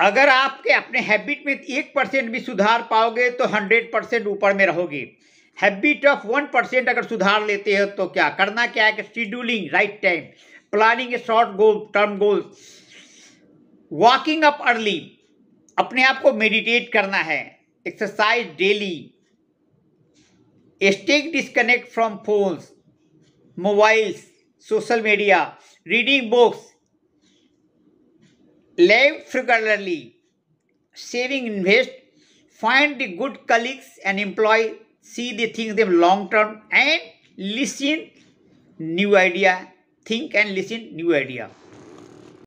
अगर आपके अपने हैबिट में एक परसेंट भी सुधार पाओगे तो हंड्रेड परसेंट ऊपर में रहोगे हैबिट ऑफ वन परसेंट अगर सुधार लेते हो तो क्या करना क्या है कि scheduling right time planning a short goal term goals walking up early अपने आप को मेडिटेट करना है exercise daily stake disconnect from phones mobiles social media reading books Live frugality, saving, invest, find the good colleagues and employ, see the things them long term and listen new idea, think and listen new idea.